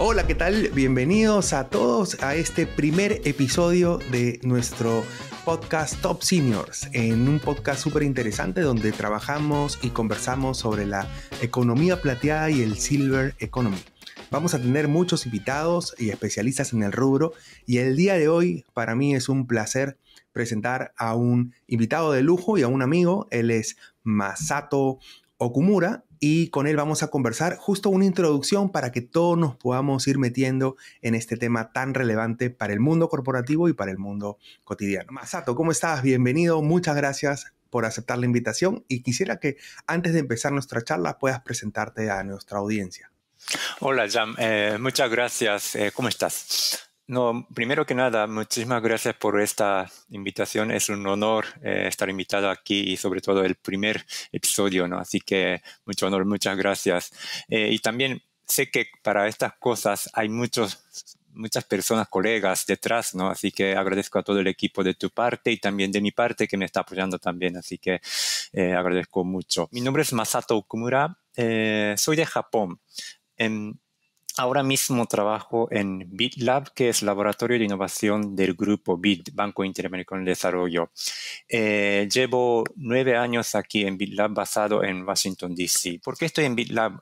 Hola, ¿qué tal? Bienvenidos a todos a este primer episodio de nuestro podcast Top Seniors, en un podcast súper interesante donde trabajamos y conversamos sobre la economía plateada y el silver economy. Vamos a tener muchos invitados y especialistas en el rubro y el día de hoy para mí es un placer presentar a un invitado de lujo y a un amigo. Él es Masato Okumura y con él vamos a conversar justo una introducción para que todos nos podamos ir metiendo en este tema tan relevante para el mundo corporativo y para el mundo cotidiano. Masato, ¿cómo estás? Bienvenido, muchas gracias por aceptar la invitación y quisiera que antes de empezar nuestra charla puedas presentarte a nuestra audiencia. Hola, Jam, eh, muchas gracias. Eh, ¿Cómo estás? No, primero que nada, muchísimas gracias por esta invitación. Es un honor eh, estar invitado aquí y sobre todo el primer episodio, ¿no? Así que mucho honor, muchas gracias. Eh, y también sé que para estas cosas hay muchos muchas personas, colegas detrás, ¿no? Así que agradezco a todo el equipo de tu parte y también de mi parte que me está apoyando también, así que eh, agradezco mucho. Mi nombre es Masato Okumura, soy de Japón. En, Ahora mismo trabajo en BitLab, que es laboratorio de innovación del grupo BIT, Banco Interamericano de Desarrollo. Eh, llevo nueve años aquí en BitLab basado en Washington, D.C. ¿Por qué estoy en BitLab?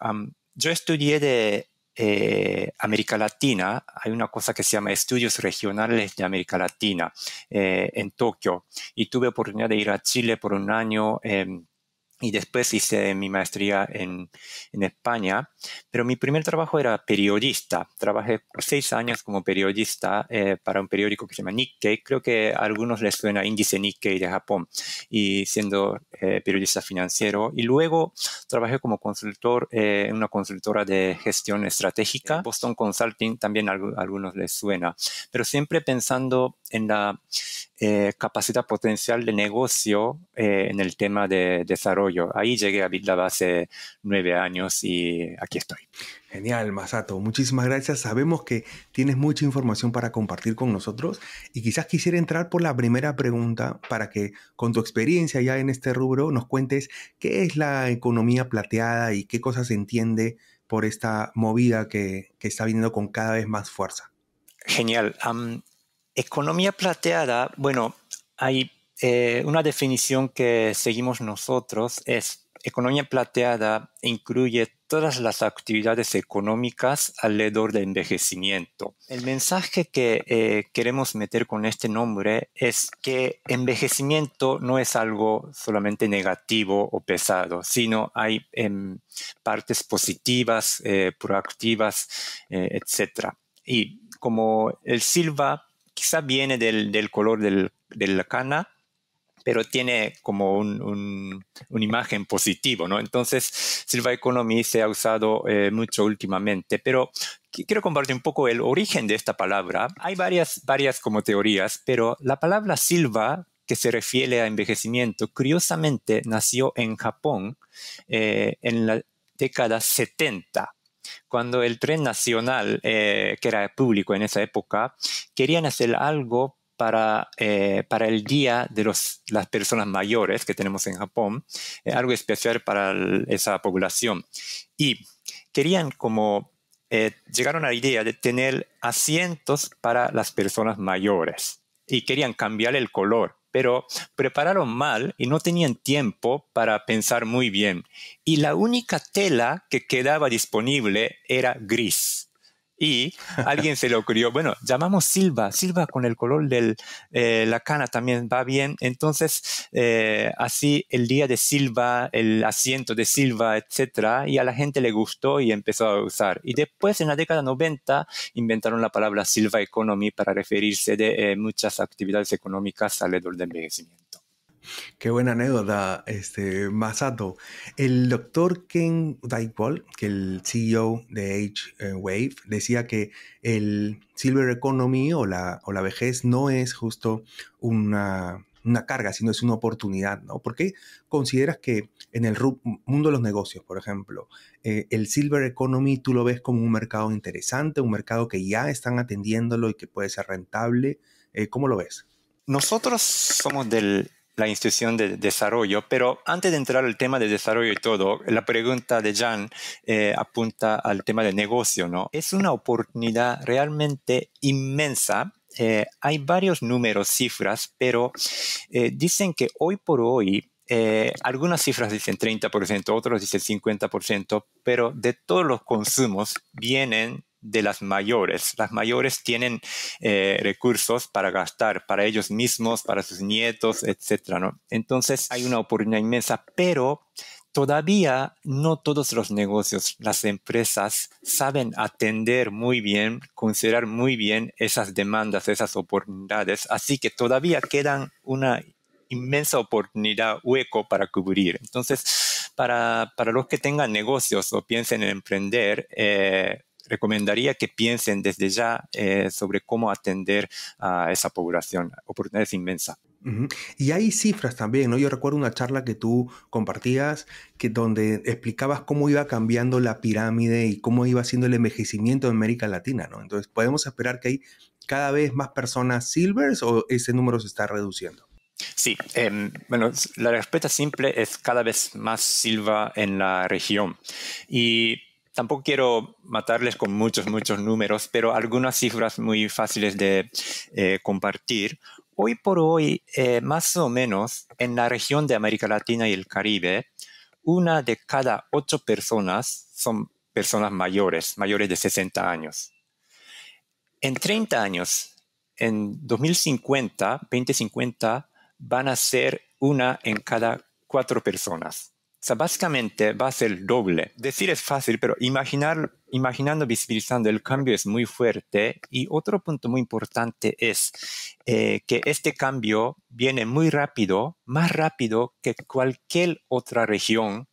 yo estudié de eh, América Latina, hay una cosa que se llama Estudios Regionales de América Latina eh, en Tokio y tuve oportunidad de ir a Chile por un año. Em, y después hice mi maestría en, en, España, pero mi primer trabajo era periodista. Trabajé seis años como periodista eh, para un periódico que se llama Nikkei. Creo que a algunos les suena índice Nikkei de Japón y siendo eh, periodista financiero. Y luego trabajé como consultor eh, en una consultora de gestión estratégica. Boston Consulting también a algunos les suena, pero siempre pensando en la eh, capacidad potencial de negocio eh, en el tema de desarrollo. Ahí llegué a BitLab hace nueve años y aquí estoy. Genial, Masato. Muchísimas gracias. Sabemos que tienes mucha información para compartir con nosotros y quizás quisiera entrar por la primera pregunta para que con tu experiencia ya en este rubro nos cuentes qué es la economía plateada y qué cosas se entiende por esta movida que, está viniendo con cada vez más fuerza. Genial. Economía plateada, bueno, hay eh, una definición que seguimos nosotros, es economía plateada incluye todas las actividades económicas alrededor del envejecimiento. El mensaje que eh, queremos meter con este nombre es que envejecimiento no es algo solamente negativo o pesado, sino hay em, partes positivas, eh, proactivas, etc. Y como el Silva quizá viene del, color de la cana, pero tiene como un, una imagen positivo, ¿no? Entonces, Silva Economy se ha usado eh, mucho últimamente, pero quiero compartir un poco el origen de esta palabra. Hay varias, varias como teorías, pero la palabra silva, que se refiere a envejecimiento, curiosamente nació en Japón eh, en la década 70 cuando el tren nacional, eh, que era público en esa época, querían hacer algo para, eh, para el día de los, las personas mayores que tenemos en Japón, eh, algo especial para esa población. Y querían como, llegaron a la idea de tener asientos para las personas mayores y querían cambiar el color pero prepararon mal y no tenían tiempo para pensar muy bien. Y la única tela que quedaba disponible era gris. Y alguien se le ocurrió, bueno, llamamos silva, silva con el color de eh, la cana también va bien. Entonces, eh, así el día de silva, el asiento de silva, etcétera, y a la gente le gustó y empezó a usar. Y después, en la década 90, inventaron la palabra silva economy para referirse de eh, muchas actividades económicas alrededor del envejecimiento. Qué buena anécdota, este, Masato. El doctor Ken Dykewall, que el CEO de H-Wave, decía que el Silver Economy o la, o la vejez no es justo una, carga, sino es una oportunidad, ¿no? ¿Por qué consideras que en el mundo de los negocios, por ejemplo, eh, el Silver Economy tú lo ves como un mercado interesante, un mercado que ya están atendiéndolo y que puede ser rentable? Eh, ¿Cómo lo ves? Nosotros somos del la institución de desarrollo. Pero antes de entrar al tema de desarrollo y todo, la pregunta de Jan eh, apunta al tema de negocio, ¿no? Es una oportunidad realmente inmensa. Eh, hay varios números, cifras, pero eh, dicen que hoy por hoy algunas cifras dicen 30%, otros dicen 50%, pero de todos los consumos vienen de las mayores. Las mayores tienen eh, recursos para gastar para ellos mismos, para sus nietos, etc. ¿no? Entonces hay una oportunidad inmensa, pero todavía no todos los negocios, las empresas saben atender muy bien, considerar muy bien esas demandas, esas oportunidades. Así que todavía quedan una inmensa oportunidad hueco para cubrir. Entonces, para, para los que tengan negocios o piensen en emprender, eh, recomendaría que piensen desde ya eh, sobre cómo atender a esa población. Oportunidad es inmensa. Y hay cifras también, ¿no? Yo recuerdo una charla que tú compartías que donde explicabas cómo iba cambiando la pirámide y cómo iba siendo el envejecimiento en América Latina, ¿no? Entonces, ¿podemos esperar que hay cada vez más personas silvers o ese número se está reduciendo? Sí, em, bueno, la respuesta simple es cada vez más silva en la región. Y tampoco quiero matarles con muchos, muchos números, pero algunas cifras muy fáciles de eh, compartir. Hoy por hoy, eh, más o menos en la región de América Latina y el Caribe, una de cada ocho personas son personas mayores, mayores de 60 años. En 30 años, en 2050, 2050, van a ser una en cada cuatro personas sea, básicamente va a ser doble. Decir es fácil, pero imaginar, imaginando, visibilizando, el cambio es muy fuerte. Y otro punto muy importante es eh, que este cambio viene muy rápido, más rápido que cualquier otra región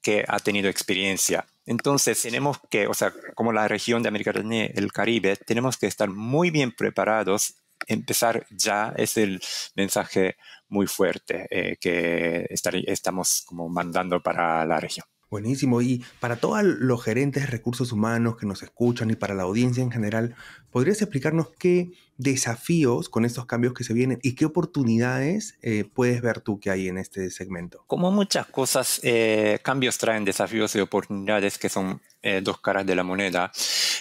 que ha tenido experiencia. Entonces tenemos que, o sea, como la región de América del el Caribe, tenemos que estar muy bien preparados empezar ya es el mensaje muy fuerte eh, que estamos como mandando para la región. Buenísimo. Y para todos los gerentes de recursos humanos que nos escuchan y para la audiencia en general, ¿podrías explicarnos qué desafíos con estos cambios que se vienen y qué oportunidades eh, puedes ver tú que hay en este segmento? Como muchas cosas, eh, cambios traen desafíos y oportunidades que son dos caras de la moneda.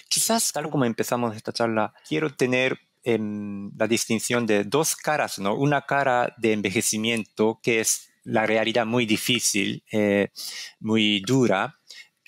Quizás, tal como empezamos esta charla, quiero tener en la distinción de dos caras, ¿no? Una cara de envejecimiento, que es la realidad muy difícil, eh, muy dura.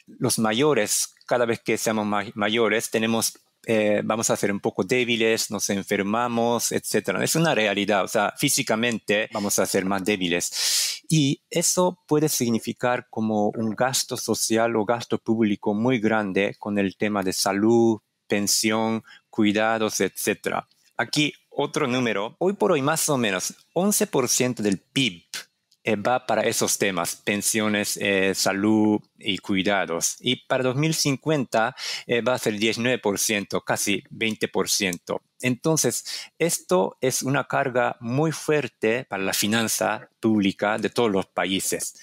Los mayores, cada vez que seamos mayores, tenemos, eh, vamos a ser un poco débiles, nos enfermamos, etc. Es una realidad, o sea, físicamente vamos a ser más débiles. Y eso puede significar como un gasto social o gasto público muy grande con el tema de salud, pensión, cuidados, etcétera. Aquí otro número, hoy por hoy más o menos 11% del PIB eh, va para esos temas, pensiones, eh, salud y cuidados. Y para 2050 eh, va a ser 19%, casi 20%. Entonces, esto es una carga muy fuerte para la finanza pública de todos los países.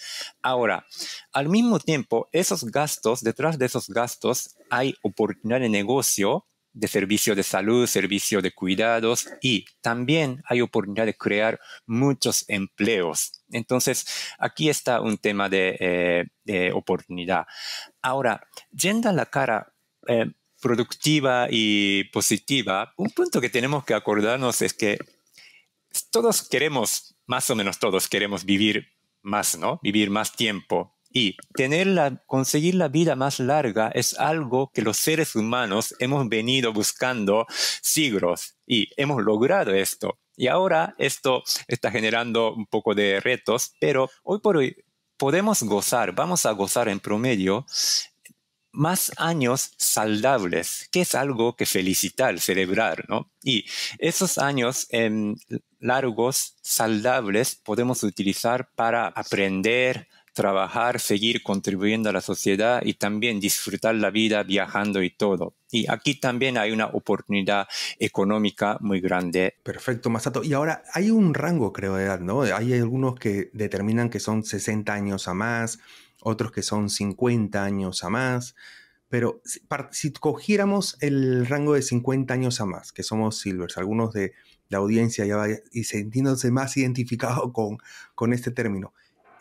Ahora, al mismo tiempo, esos gastos, detrás de esos gastos hay oportunidad de negocio de servicio de salud, servicio de cuidados y también hay oportunidad de crear muchos empleos. Entonces, aquí está un tema de, eh, oportunidad. Ahora, yendo a la cara eh, productiva y positiva, un punto que tenemos que acordarnos es que todos queremos, más o menos todos queremos vivir más, ¿no? Vivir más tiempo, y conseguir la vida más larga es algo que los seres humanos hemos venido buscando siglos y hemos logrado esto. Y ahora esto está generando un poco de retos, pero hoy por hoy podemos gozar, vamos a gozar en promedio más años saludables, que es algo que felicitar, celebrar, ¿no? Y esos años em, largos, saludables, podemos utilizar para aprender, trabajar, seguir contribuyendo a la sociedad y también disfrutar la vida viajando y todo. Y aquí también hay una oportunidad económica muy grande. Perfecto, Masato. Y ahora hay un rango, creo, de edad, ¿no? Hay algunos que determinan que son 60 años a más, otros que son 50 años a más. Pero si, cogiéramos el rango de 50 años a más, que somos Silvers, algunos de la audiencia ya va y sintiéndose más identificado con, con este término,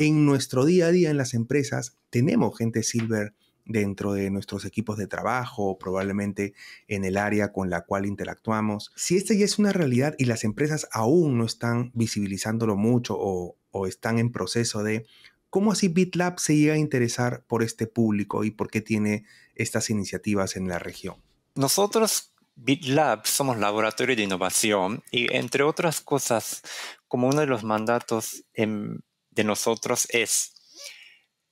en nuestro día a día en las empresas tenemos gente silver dentro de nuestros equipos de trabajo, probablemente en el área con la cual interactuamos. Si esta ya es una realidad y las empresas aún no están visibilizándolo mucho o, están en proceso de, ¿cómo así BitLab se llega a interesar por este público y por qué tiene estas iniciativas en la región? Nosotros BitLab somos laboratorio de innovación y entre otras cosas, como uno de los mandatos en de nosotros es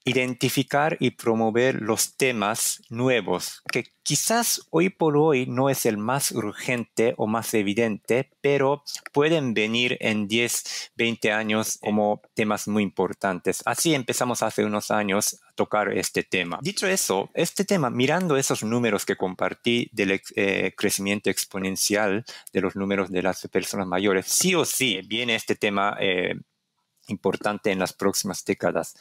identificar y promover los temas nuevos, que quizás hoy por hoy no es el más urgente o más evidente, pero pueden venir en 10, 20 años como temas muy importantes. Así empezamos hace unos años a tocar este tema. Dicho eso, este tema, mirando esos números que compartí del eh, crecimiento exponencial de los números de las personas mayores, sí o sí viene este tema eh, importante en las próximas décadas.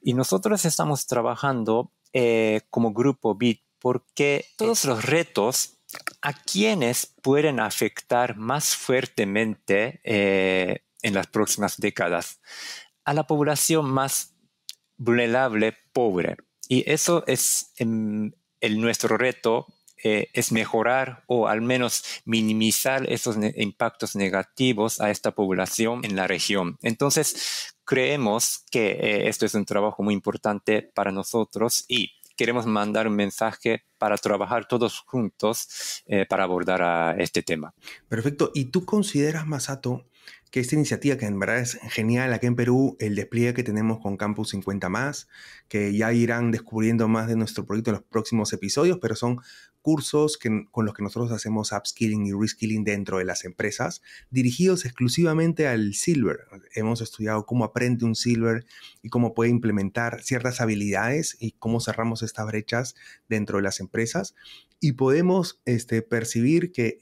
Y nosotros estamos trabajando eh, como grupo BIT porque todos los retos a quienes pueden afectar más fuertemente eh, en las próximas décadas, a la población más vulnerable, pobre. Y eso es em, el, nuestro reto eh, es mejorar o al menos minimizar esos impactos negativos a esta población en la región. Entonces, creemos que eh, esto es un trabajo muy importante para nosotros y queremos mandar un mensaje para trabajar todos juntos eh, para abordar a este tema. Perfecto. ¿Y tú consideras, Masato, que esta iniciativa, que en verdad es genial aquí en Perú, el despliegue que tenemos con Campus 50 más, que ya irán descubriendo más de nuestro proyecto en los próximos episodios, pero son cursos que, con los que nosotros hacemos upskilling y reskilling dentro de las empresas, dirigidos exclusivamente al silver. Hemos estudiado cómo aprende un silver y cómo puede implementar ciertas habilidades y cómo cerramos estas brechas dentro de las empresas y podemos este, percibir que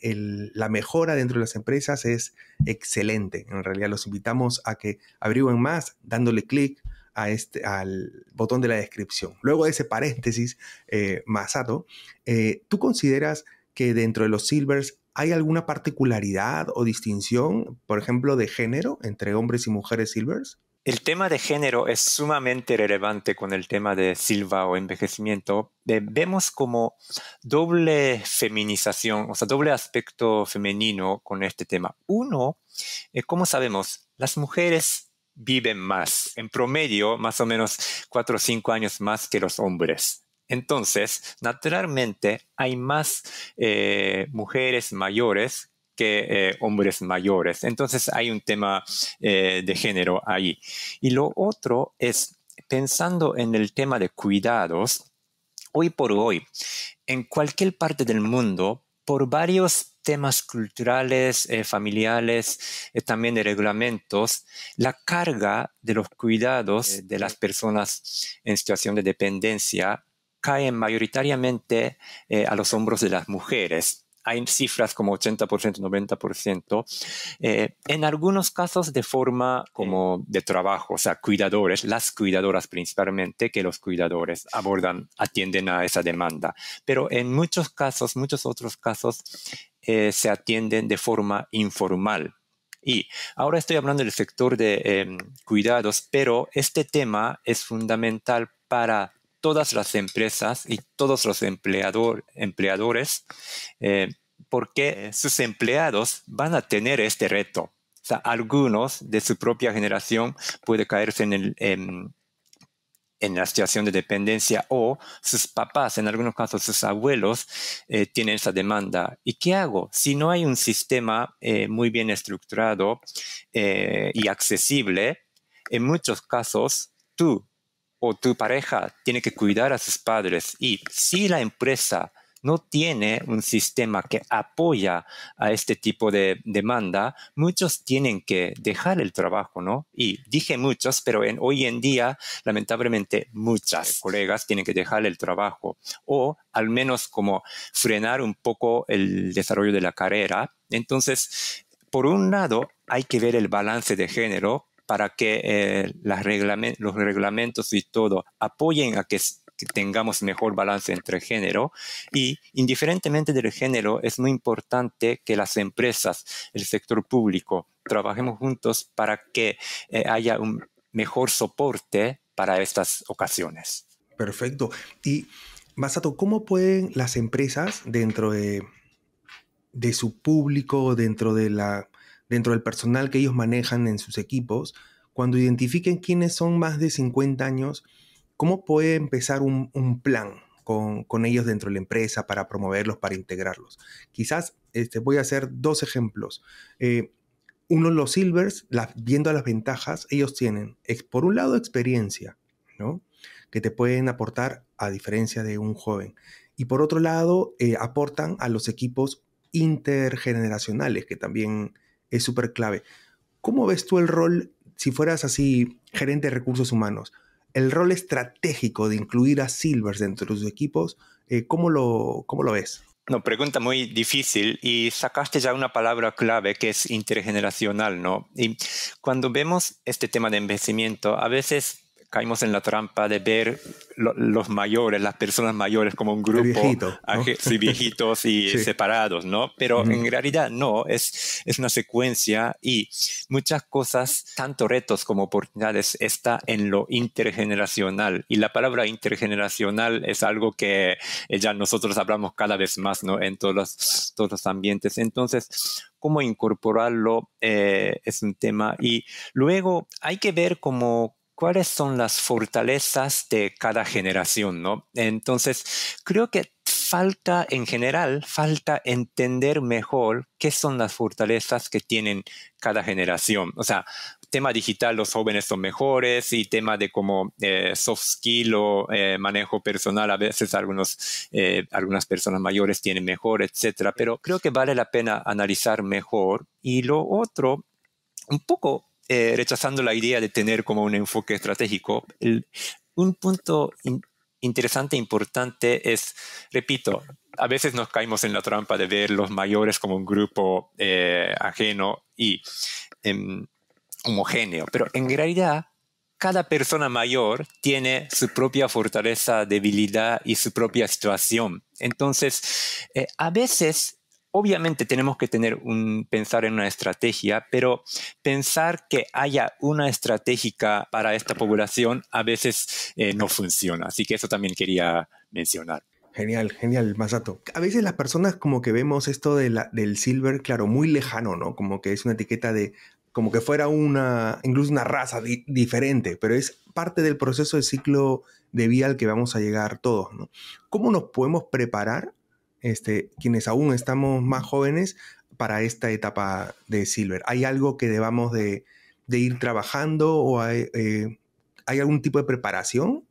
la mejora dentro de las empresas es excelente. En realidad los invitamos a que averigüen más dándole clic a este, al botón de la descripción. Luego de ese paréntesis, eh, Masato, eh, ¿tú consideras que dentro de los Silvers hay alguna particularidad o distinción, por ejemplo, de género entre hombres y mujeres Silvers? El tema de género es sumamente relevante con el tema de silva o envejecimiento. vemos como doble feminización, o sea, doble aspecto femenino con este tema. Uno, eh, como sabemos, las mujeres viven más, en promedio más o menos cuatro o cinco años más que los hombres. Entonces, naturalmente, hay más eh, mujeres mayores que eh, hombres mayores. Entonces hay un tema eh, de género ahí. Y lo otro es, pensando en el tema de cuidados, hoy por hoy, en cualquier parte del mundo, por varios temas culturales, eh, familiares, también de reglamentos, la carga de los cuidados de las personas en situación de dependencia caen mayoritariamente a los hombros de las mujeres hay cifras como 80%, 90%, eh, en algunos casos de forma como de trabajo, o sea, cuidadores, las cuidadoras principalmente, que los cuidadores abordan, atienden a esa demanda. Pero en muchos casos, muchos otros casos, eh, se atienden de forma informal. Y ahora estoy hablando del sector de em, cuidados, pero este tema es fundamental para todas las empresas y todos los empleador, empleadores eh, porque sus empleados van a tener este reto. sea, algunos de su propia generación puede caerse en, en, la situación de dependencia o sus papás, en algunos casos sus abuelos, eh, tienen esa demanda. ¿Y qué hago? Si no hay un sistema eh, muy bien estructurado y accesible, en muchos casos tú o tu pareja tiene que cuidar a sus padres y si la empresa no tiene un sistema que apoya a este tipo de demanda, muchos tienen que dejar el trabajo, ¿no? Y dije muchos, pero hoy en día, lamentablemente, muchas colegas tienen que dejar el trabajo o al menos como frenar un poco el desarrollo de la carrera. Entonces, por un lado, hay que ver el balance de género, para que eh, los reglamentos y todo apoyen a que, tengamos mejor balance entre género y indiferentemente del género es muy importante que las empresas, el sector público, trabajemos juntos para que eh, haya un mejor soporte para estas ocasiones. Perfecto. Y Masato, ¿cómo pueden las empresas dentro de, de su público, dentro de la dentro del personal que ellos manejan en sus equipos, cuando identifiquen quiénes son más de 50 años, ¿cómo puede empezar un, plan con, ellos dentro de la empresa para promoverlos, para integrarlos? Quizás este, voy a hacer dos ejemplos. Eh, uno, los silvers, viendo las ventajas, ellos tienen, por un lado, experiencia, ¿no? Que te pueden aportar a diferencia de un joven. Y por otro lado, eh, aportan a los equipos intergeneracionales, que también es súper clave. ¿Cómo ves tú el rol, si fueras así gerente de recursos humanos, el rol estratégico de incluir a Silvers dentro de tus equipos? Eh, ¿cómo, lo, ¿Cómo lo ves? No, pregunta muy difícil y sacaste ya una palabra clave que es intergeneracional, ¿no? Y cuando vemos este tema de envejecimiento, a veces caímos en la trampa de ver los mayores, las personas mayores como un grupo, viejito, sí, viejitos y separados, ¿no? Pero en realidad no, es, es una secuencia y muchas cosas, tanto retos como oportunidades, está en lo intergeneracional. Y la palabra intergeneracional es algo que eh, ya nosotros hablamos cada vez más, ¿no? En todos los, todos los ambientes. Entonces, cómo incorporarlo eh, es un tema. Y luego hay que ver cómo cuáles son las fortalezas de cada generación, ¿no? Entonces, creo que falta en general, falta entender mejor qué son las fortalezas que tienen cada generación. O sea, tema digital los jóvenes son mejores y tema de como eh, soft skill o eh, manejo personal a veces algunos, eh, algunas personas mayores tienen mejor, etcétera. Pero creo que vale la pena analizar mejor. Y lo otro, un poco eh, rechazando la idea de tener como un enfoque estratégico. un punto interesante interesante, importante es, repito, a veces nos caemos en la trampa de ver los mayores como un grupo eh, ajeno y em, homogéneo, pero en realidad cada persona mayor tiene su propia fortaleza, debilidad y su propia situación. Entonces, eh, a veces obviamente tenemos que tener un pensar en una estrategia, pero pensar que haya una estratégica para esta población a veces eh, no funciona. Así que eso también quería mencionar. Genial, genial, Masato. A veces las personas como que vemos esto de la, del silver, claro, muy lejano, ¿no? Como que es una etiqueta de, como que fuera una, incluso una raza diferente, pero es parte del proceso de ciclo de vida al que vamos a llegar todos, ¿no? ¿Cómo nos podemos preparar este, quienes aún estamos más jóvenes para esta etapa de Silver? ¿Hay algo que debamos de, ir trabajando o eh, hay, algún tipo de preparación?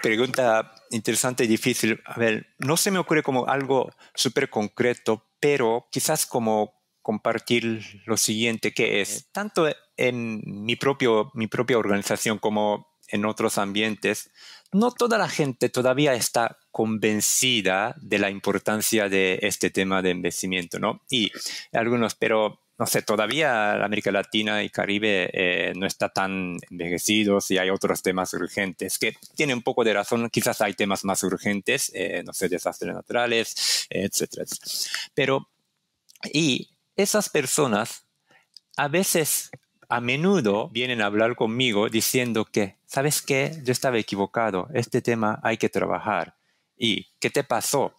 Pregunta interesante y difícil. A ver, no se me ocurre como algo súper concreto, pero quizás como compartir lo siguiente, que es tanto en mi, propio, mi propia organización como en otros ambientes, no toda la gente todavía está convencida de la importancia de este tema de envejecimiento, ¿no? Y algunos, pero no sé, todavía América Latina y Caribe eh, no está tan envejecidos y hay otros temas urgentes, que tiene un poco de razón, quizás hay temas más urgentes, eh, no sé, desastres naturales, etcétera, etcétera. Pero, y esas personas a veces a menudo vienen a hablar conmigo diciendo que, ¿sabes qué? Yo estaba equivocado, este tema hay que trabajar. ¿Y qué te pasó?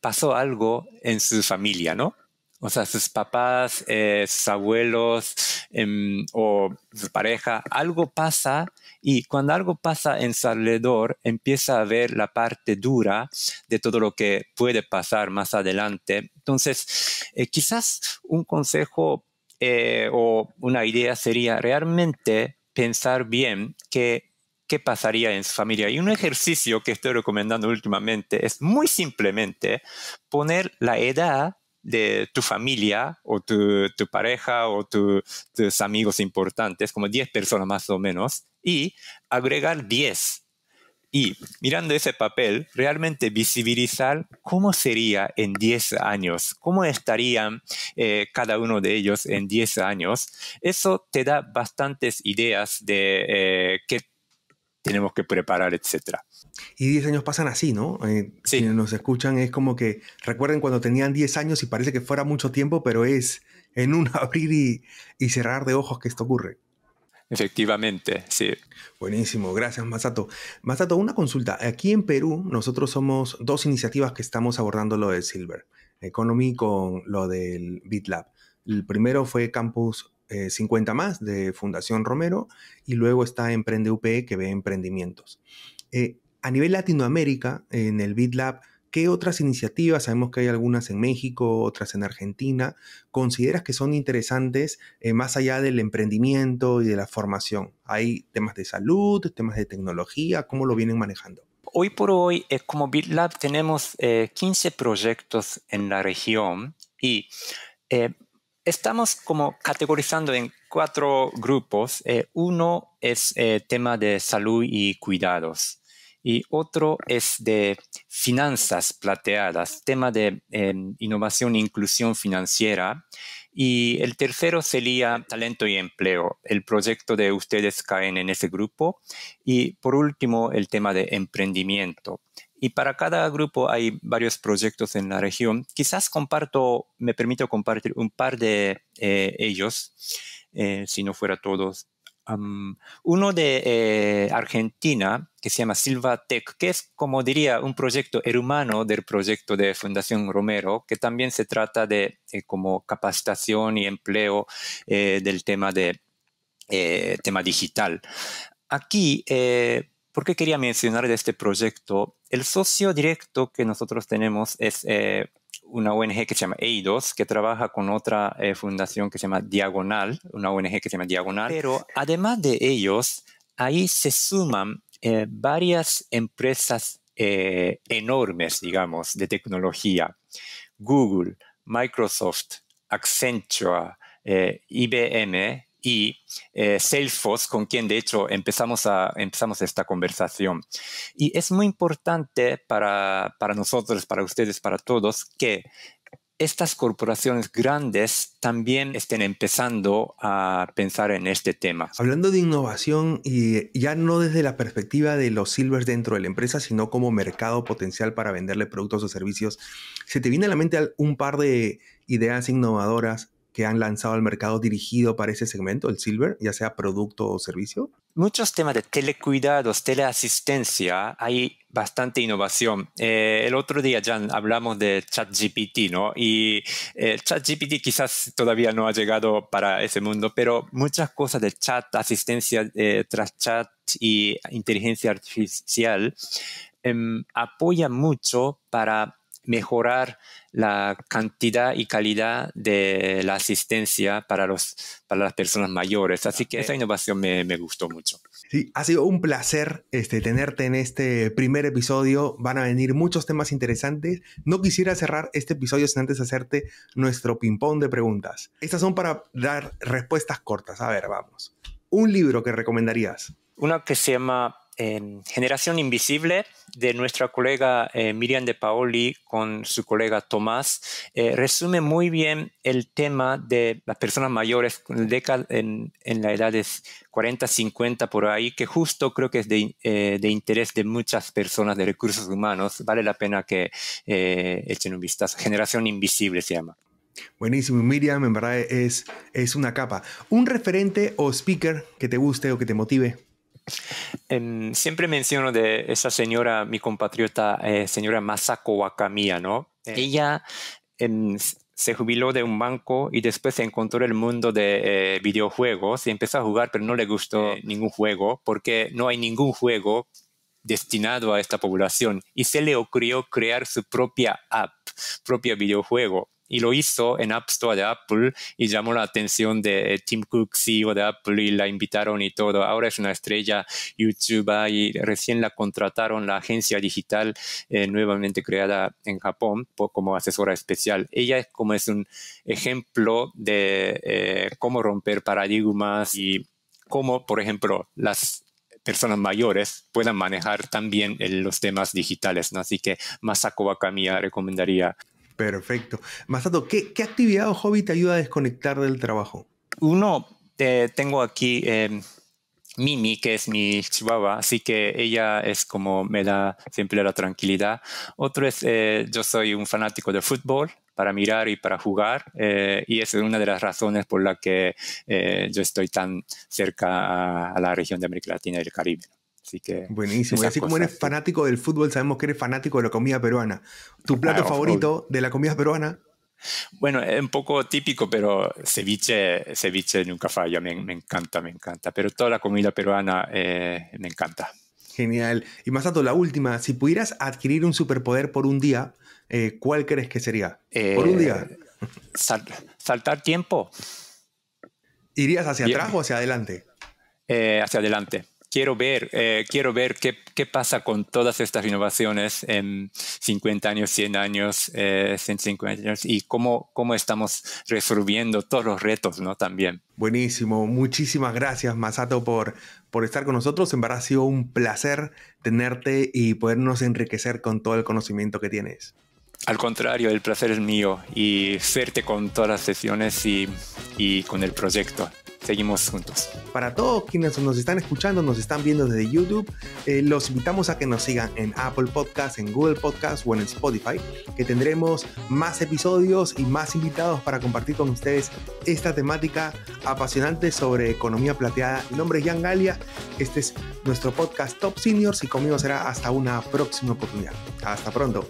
Pasó algo en su familia, ¿no? O sea, sus papás, eh, sus abuelos em, o su pareja, algo pasa y cuando algo pasa en su alrededor, empieza a ver la parte dura de todo lo que puede pasar más adelante. Entonces, eh, quizás un consejo eh, o una idea sería realmente pensar bien qué, qué pasaría en su familia. Y un ejercicio que estoy recomendando últimamente es muy simplemente poner la edad de tu familia o tu, pareja o tus amigos importantes, como 10 personas más o menos, y agregar 10 y mirando ese papel, realmente visibilizar cómo sería en 10 años, cómo estarían eh, cada uno de ellos en 10 años, eso te da bastantes ideas de eh, qué tenemos que preparar, etc. Y 10 años pasan así, ¿no? Eh, si nos escuchan es como que recuerden cuando tenían 10 años y parece que fuera mucho tiempo, pero es en un abrir y cerrar de ojos que esto ocurre. Efectivamente, sí. Buenísimo, gracias Masato. Masato, una consulta. Aquí en Perú nosotros somos dos iniciativas que estamos abordando lo de Silver Economy con lo del BitLab. El primero fue Campus 50 eh, más de Fundación Romero y luego está Emprende UP e, que ve emprendimientos. Eh, a nivel Latinoamérica, en el BitLab ¿Qué otras iniciativas, sabemos que hay algunas en México, otras en Argentina, consideras que son interesantes eh, más allá del emprendimiento y de la formación? ¿Hay temas de salud, temas de tecnología? ¿Cómo lo vienen manejando? Hoy por hoy, es eh, como BitLab, tenemos 15 eh, proyectos en la región y estamos como categorizando en cuatro grupos. uno es tema de salud y cuidados y otro es de finanzas plateadas, tema de em, innovación e inclusión financiera. Y el tercero sería talento y empleo. El proyecto de ustedes caen en ese grupo. Y por último, el tema de emprendimiento. Y para cada grupo hay varios proyectos en la región. Quizás comparto, me permito compartir un par de eh, ellos, eh, si no fuera todos, uno de eh, Argentina que se llama Silvatec, que es, como diría, un proyecto hermano del proyecto de Fundación Romero, que también se trata de eh, como capacitación y empleo eh, del tema de tema digital. Aquí, ¿por qué quería mencionar de este proyecto? El socio directo que nosotros tenemos es una ONG que se llama EIDOS, que trabaja con otra eh, fundación que se llama Diagonal, una ONG que se llama Diagonal, pero además de ellos, ahí se suman eh, varias empresas eh, enormes, digamos, de tecnología. Google, Microsoft, Accenture, IBM, y Selfos, eh, Salesforce, con quien de hecho empezamos, empezamos esta conversación. Y es muy importante para, nosotros, para ustedes, para todos, que estas corporaciones grandes también estén empezando a pensar en este tema. Hablando de innovación, y ya no desde la perspectiva de los silvers dentro de la empresa, sino como mercado potencial para venderle productos o servicios, ¿se te viene a la mente un par de ideas innovadoras que han lanzado al mercado dirigido para ese segmento, el silver, ya sea producto o servicio? Muchos temas de telecuidados, teleasistencia, hay bastante innovación. Eh, el otro día, Jan, hablamos de ChatGPT, ¿no? Y eh, ChatGPT quizás todavía no ha llegado para ese mundo, pero muchas cosas de chat, asistencia eh, tras chat y inteligencia artificial em, apoyan mucho para mejorar la cantidad y calidad de la asistencia para, los, para las personas mayores. Así que esa innovación me, gustó mucho. Sí, ha sido un placer este, tenerte en este primer episodio. Van a venir muchos temas interesantes. No quisiera cerrar este episodio sin antes hacerte nuestro ping-pong de preguntas. Estas son para dar respuestas cortas. A ver, vamos. Un libro que recomendarías. Una que se llama Generación Invisible de nuestra colega eh, Miriam de Paoli con su colega Tomás eh, resume muy bien el tema de las personas mayores en, la edad de 40, 50 por ahí, que justo creo que es eh, de, interés de muchas personas de recursos humanos. Vale la pena que echen un vistazo. Generación Invisible se llama. Buenísimo, Miriam, en verdad es, es una capa. ¿Un referente o speaker que te guste o que te motive? siempre menciono de esa señora, mi compatriota, eh, señora Masako Wakamiya, ¿no? Ella se jubiló de un banco y después se encontró el mundo de eh, videojuegos y empezó a jugar, pero no le gustó ningún juego porque no hay ningún juego destinado a esta población y se le ocurrió crear su propia app, propio videojuego y lo hizo en App Store de Apple y llamó la atención de eh, Tim Cook, CEO de Apple, y la invitaron y todo. Ahora es una estrella youtuber y recién la contrataron la agencia digital eh, nuevamente creada en Japón como asesora especial. Ella es como es un ejemplo de eh, cómo romper paradigmas y cómo, por ejemplo, las personas mayores puedan manejar también los temas digitales. Así que Masako Wakamiya recomendaría Perfecto. Masato, ¿qué, actividad o hobby te ayuda a desconectar del trabajo? Uno, eh, tengo aquí em, Mimi, que es mi chihuahua, así que ella es como me da siempre la tranquilidad. Otro es, eh, yo soy un fanático de fútbol, para mirar y para jugar. Eh, y es una de las razones por la que yo estoy tan cerca a, la región de América Latina y el Caribe. Así que. Buenísimo. Y así como eres fanático del fútbol, sabemos que eres fanático de la comida peruana. ¿Tu plato favorito de la comida peruana? Bueno, es un poco típico, pero ceviche, ceviche nunca falla. Me, me encanta, me encanta. Pero toda la comida peruana eh, me encanta. Genial. Y más alto, la última. Si pudieras adquirir un superpoder por un día, eh, ¿cuál crees que sería? por un eh, día. saltar tiempo. ¿Irías hacia atrás o hacia adelante? hacia adelante quiero ver, eh, quiero ver qué, pasa con todas estas innovaciones en 50 años, 100 años, 150 eh, años y cómo, estamos resolviendo todos los retos ¿no? también. Buenísimo, muchísimas gracias Masato por, estar con nosotros. En verdad ha sido un placer tenerte y podernos enriquecer con todo el conocimiento que tienes. Al contrario, el placer es mío y serte con todas las sesiones y con el proyecto seguimos juntos. Para todos quienes nos están escuchando, nos están viendo desde YouTube, eh, los invitamos a que nos sigan en Apple Podcast, en Google Podcast o en Spotify, que tendremos más episodios y más invitados para compartir con ustedes esta temática apasionante sobre economía plateada. Mi nombre es Jan Galia, este es nuestro podcast Top Seniors y conmigo será hasta una próxima oportunidad. Hasta pronto.